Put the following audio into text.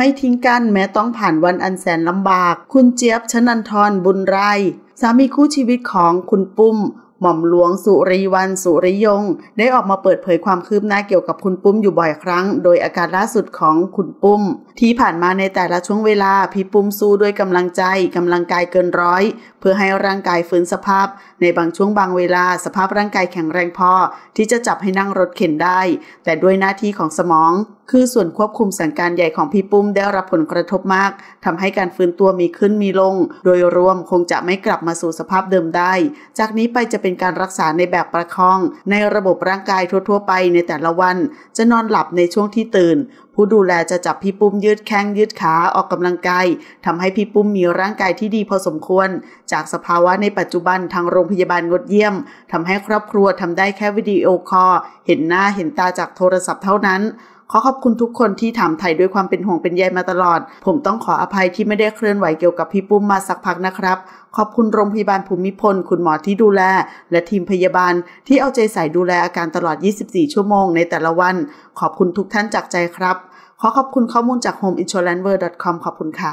ไม่ทิ้งกันแม้ต้องผ่านวันอันแสนลำบาก คุณเจี๊ยบ ชนันทรบุญไร สามีคู่ชีวิตของคุณปุ้ม หม่อมหลวงสุริวันสุริยง ได้ออกมาเปิดเผยความคืบหน้าเกี่ยวกับคุณปุ้มอยู่บ่อยครั้ง โดยอาการล่าสุดของคุณปุ้มที่ผ่านมาในแต่ละช่วงเวลา พี่ปุ้มสู้ด้วยกำลังใจกำลังกายเกินร้อยเพื่อให้ร่างกายฟื้นสภาพ ในบางช่วงบางเวลาสภาพร่างกายแข็งแรงพอที่จะจับให้นั่งรถเข็นได้ แต่ด้วยหน้าที่ของสมองคือส่วนควบคุมสั่งการใหญ่ของพี่ปุ้มได้รับผลกระทบมาก ทำให้การฟื้นตัวมีขึ้นมีลง โดยรวมคงจะไม่กลับมาสู่สภาพเดิมได้ จากนี้ไปจะเป็นการรักษาในแบบประคอง ในระบบร่างกายทั่วๆ ไปในแต่ละวันจะนอนหลับในช่วงที่ตื่น ผู้ดูแลจะจับพี่ปุ้มยืดแข้งยืดขา ออกกำลังกายทำให้พี่ปุ้มมีร่างกายที่ดีพอสมควร จากสภาวะในปัจจุบันทางโรงพยาบาลงดเยี่ยม ทำให้ครอบครัวทำได้แค่วิดีโอคอลเห็นหน้าเห็นตาจากโทรศัพท์เท่านั้นขอขอบคุณทุกคนที่ถามไทยด้วยความเป็นห่วงเป็นใยมาตลอด ผมต้องขออภัยที่ไม่ได้เคลื่อนไหวเกี่ยวกับพี่ปุ้มมาสักพักนะครับ ขอบคุณโรงพยาบาลภูมิพล คุณหมอที่ดูแล และทีมพยาบาลที่เอาใจใส่ดูแลอาการตลอด 24 ชั่วโมงในแต่ละวัน ขอบคุณทุกท่านจากใจครับ ขอขอบคุณข้อมูลจาก homeinsuranceworld.com ขอบคุณค่ะ